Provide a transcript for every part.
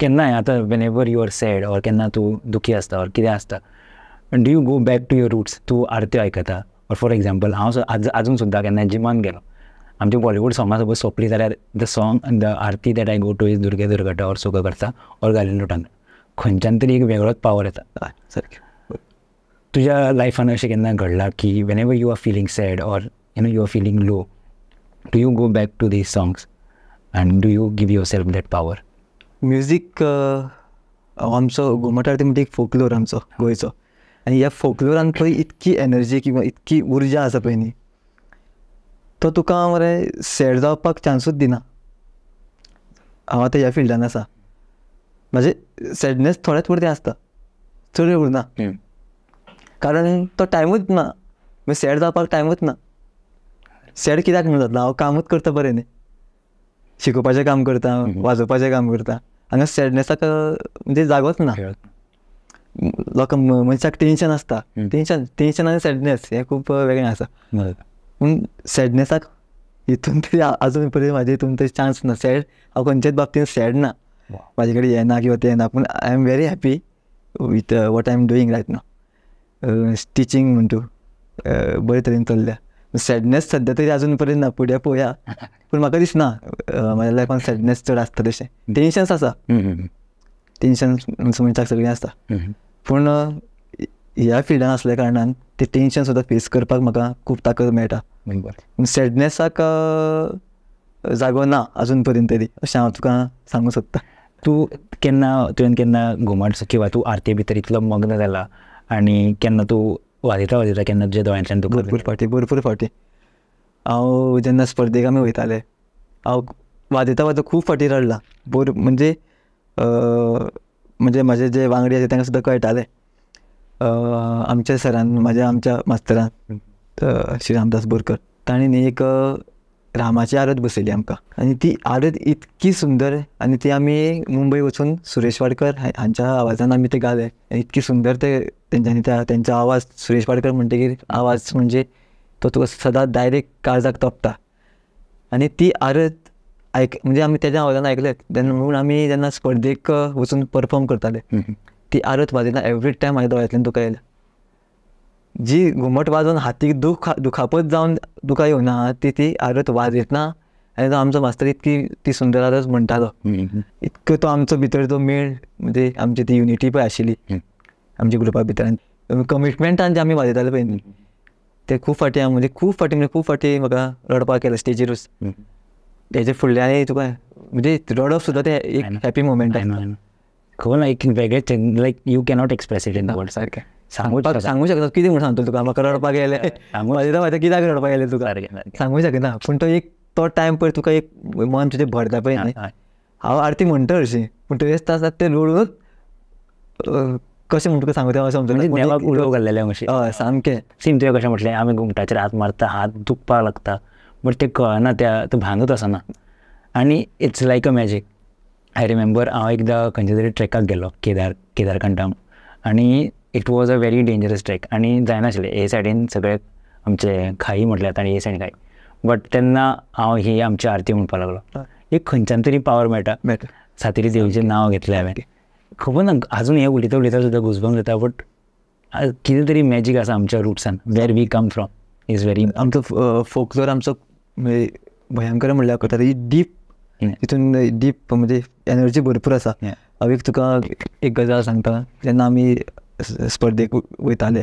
केन्नाय आतां whenever you are sad or केन्ना तूं दुखी आसता ऑर कितें आसता do you go back to your roots तूं आरत्यो आयकता ऑर फॉर एग्जाम्पल हांव आज आजून सुद्दां केन्ना जिमान गेलो आमची बॉलिवूड सोंगां सपोज सोंपली जाल्यार the song the aarti that I go to is Durge दुर्गटा ऑर सुख करता ऑर गालिल्लो टांग खंयच्यान तरी एक वेगळोच पावर येता सारकें तुज्या लायफान अशें केन्ना घडलां की whenever you are feeling sad or you know you are feeling low do you go back to these songs and do you give yourself that power music आमचं घुमट म्हणटा एक फोकलोर आमचं गोयचं आणि या फोकलोरान पण इतकी एनर्जी किंवा इतकी उर्जा असा पय न्ही तो तुका मरे सॅड जावपाक चान्सूच दिना हांव आतां ह्या फिल्डान आसा म्हाजे सॅडनेस थोडेच पुरते आसता चड उरना कारण तो टायमूच ना सॅड म्हणजे जावपाक टायमूच ना सॅड कित्याक म्हणून जाता हांव कामूच करता बरें न्ही शिकोवपाचें काम करता वाजोवपाचें काम करता हांगा स्टेडनेसाक म्हणजे जागोच ना लोकां मनशाक टेन्शन आसता टेन्शन टेन्शन आनी सॅडनेस हें खूब वेगळें आसा पूण सॅडनेसाक हितून तरी आजून पर्यंत म्हाजे हितून तरी चान्स ना सॅड हांव खंयच्याच बाबतीन सॅड ना म्हाजे कडेन हें ना किंवा तें ना पूण I am very happy with what I am doing right ना टिचींग म्हण तूं बरे तरेन चल्ल्या सॅडनेस सध्या तरी अजूनपर्यंत पर्यंत ना फुडें पळोवया पूण म्हाका दिसना म्हज्या लायफान सॅडनेस चड आसता तशें टेन्शन आसा टेन्शन मनशाक सगळें आसता पूण ह्या फिल्डान असल्या कारणान ते टेन्शन सुद्धा फेस करपाक म्हाका खूब ताकद मेळटा पूण सॅडनेसाक जागो ना अजून पर्यंत तरी अशें हांव तुका सांगूंक सोदता तूं केन्ना तुवें केन्ना घुमट किंवा तूं आरती भितर इतलो मग्न जाला आनी केन्ना तूं वाजयता वाजयता केन्ना जे दोळ्यांतल्यान तुका भरपूर फावटी भरपूर फावटी हांव जेन्ना स्पर्धेक आमी वयताले हांव वाजयता वाजता खूब फावटी रडलां बोर म्हणजे म्हणजे म्हाजे जे वांगडी आसा तांकां सुद्दां कळटाले आमच्या सरान म्हाज्या आमच्या मास्तरान श्री रामदास बोरकर ताणें न्ही एक रामाची आरत बसयली आमकां आनी ती आरत इतकी सुंदर आनी ती आमी मुंबय वचून सुरेश वाडकर हांच्या आवाजान आमी ते गाले इतकी सुंदर ते तेंच्यांनी त्या तेंचो आवाज सुरेश वाडकर म्हणटकीर आवाज म्हणजे तो तुका सदांच डायरेक्ट काळजाक तोपता आनी ती आरत आयक म्हणजे आमी तेज्या आवाजान ऐकले तेन्ना म्हणून आमी जेन्ना स्पर्धेक वचून परफॉर्म करताले ती आरत वाजयतना एवरी टायम म्हाज्या दोळ्यांतल्यान तुका येयल्या जी घुमट वाजोवन हातीक दुख दुखापत जावन तुका येवना ती ती आरत वाजयतना ना आनी तो आमचो मास्तर इतकी ती सुंदर आरत म्हणटालो इतको तो आमचो भितर तो मेळ म्हणजे आमची ती युनिटी पळय आशिल्ली आमच्या ग्रुपा भितर कमिटमेंटान जे आमी वाजयताले पळय न्ही ते खूब फाटी म्हणजे खूब फाटी म्हणजे खूब फाटी म्हाका रडपाक केला स्टेजीरूच तेजे फुडल्यान तुका म्हणजे रडप सुद्दां ते एक हॅपी मोमेंट आहे खबर ना एक वेगळेच like you cannot express it in word सारकें सांगूपाक सांगू शकता किती म्हणून सांगतो तुका म्हाका रडपाक गेले सांगू माहिती कित्याक रडपाक गेले तुका सांगू शकना पूण तो एक तो टायम पळय तुका एक मन तुजें भरता पळय न्ही हांव आरती म्हणटा हरशी पूण तुवेंच तासात ते लोळून कशें म्हणटा सांगू तें अशें म्हणजे देवाक उडोव घाल्लेलें मातशें हय सामकें सीम तुवें कशें म्हटलें आमी घुमटाचेर हात मारता हात दुखपाक लागता बट तें कळना त्या तो भांगत आसना आनी it's like a magic I remember हांव एकदां खंयच्या तरी ट्रेकाक गेलो केदार केदारखंडाम आनी it was a very dangerous track आणि जायनाशिले हे सायडीन सगळे आमचे खाई म्हटल्यात आणि हे सायडीन खाई बट तेन्ना हांव ही आमची आरती म्हणपाक लागलो एक खंयच्यान तरी पावर मेळटा सातेरी देवीचें नांव घेतलें हांवें खबर ना आजून हें उलयता उलयता सुद्दां घुसबंक जाता बट कितें तरी मॅजीक आसा आमच्या रुट्सान where we come from is very आमचो फोकलोर आमचो भयंकर म्हणल्यार करता ही डीप तितून डीप म्हणजे एनर्जी भरपूर आसा हांव एक तुका एक गजाल सांगता जेन्ना आमी स्पर्धेक वयताले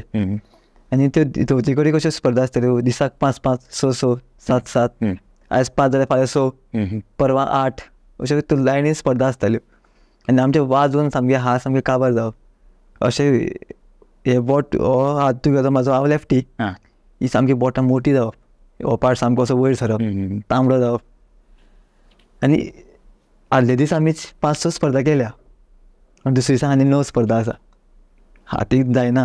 आनी त्यो धोवचे कडेन कश्यो स्पर्धा आसताल्यो दिसाक पांच पांच स स सात सात आयज पांच जाल्यार फाल्यां स परवां आठ अश्यो त्यो लायनी स्पर्धा आसताल्यो आनी आमचे वाजून सामके हात सामके काबार जावप अशें हे बोट हो हात तुगेलो म्हाजो हांव लेफ्टी ही सामकी बोटां मोटी जावप हो पार्ट सामको असो वयर सरप तांबडो जावप आनी आदले दीस आमी पांच स स्पर्धा केल्या आनी दुसरे दिसा आनी णव स्पर्धा आसा हातीक जायना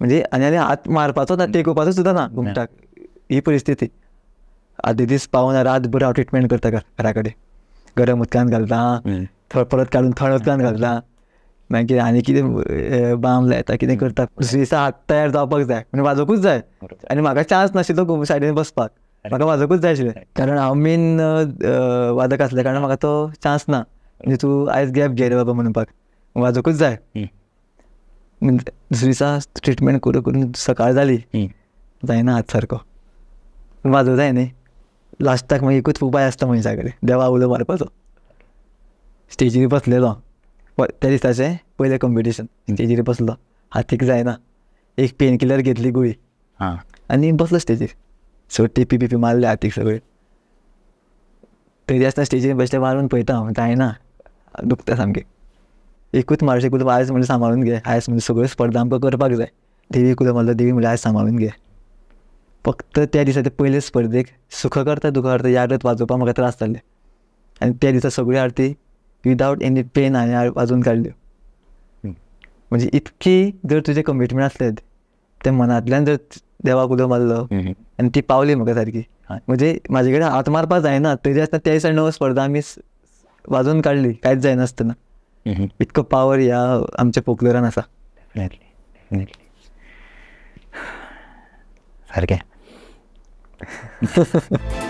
म्हणजे आणि आनी हात मारपाचो ना टेकोवपाचो सुद्दां ना घुमटाक ही परिस्थिती आदले दीस पावना रातभर हांव ट्रिटमेंट करता घरा कडेन गरम उदकांत घालता थोडं परत काडून थंड उदकांत घालता मागीर आनी कितें बाम लायता कितें करता दुसरे दिसा हात तयार जावपाक जाय म्हणजे वाजोकूच जाय आनी म्हाका चान्स नाशिल्लो सायडीन बसपाक म्हाका वाजोकूच जाय आशिल्लें कारण हांव मेन वादक आसले कारण म्हाका तो चान्स ना म्हणजे तूं आयज गॅप घे बाबा म्हणपाक वाजोकूच जाय म्हणजे दुसरीचा ट्रीटमेंट करू करून सकाळ झाली जायना आज सारको माझं जाय न्ही लास्टाक मागीर एकूच उपाय आसता माझ्याकडे देवा उलो मारपाचो स्टेजीर बसलेलो त्या दिसाचें पहिले कॉम्पिटिशन स्टेजीर बसलो हातीक जायना एक पेन किलर घेतली गुळी आणि बसलो स्टेजीर सो टिपी पिपी मारले हातीक सगळे तरी आसतना स्टेजीर बसले मारून पळयता हांव जायना दुखता सामकें एकूच मार्श एकूच आयज म्हणजे सांबाळून घे आयज म्हणजे सगळ्यो स्पर्धा आमकां करपाक जाय देवी कुलं मारलो देवी म्हणजे आयज सांबाळून घे फक्त त्या ते पयले स्पर्धेक सुख करता दुख करता यादत वाजोवपाक म्हाका त्रास जाल्ले आनी त्या दिसा सगळ्यो आरती विदावट एनी पेन हांवें वाजून काडल्यो म्हणजे इतकी जर तुजे कमिटमेंट आसले ते मनांतल्यान जर देवाक उलो मारलो आनी ती पावली म्हाका सारकी म्हणजे म्हाजे कडेन हात मारपाक जायना तरी आसतना त्या दिसा णव स्पर्धा आमी वाजून काडली कांयच जायनासतना इतकं पॉवर या आमच्या पोकलेरान आसा सारकें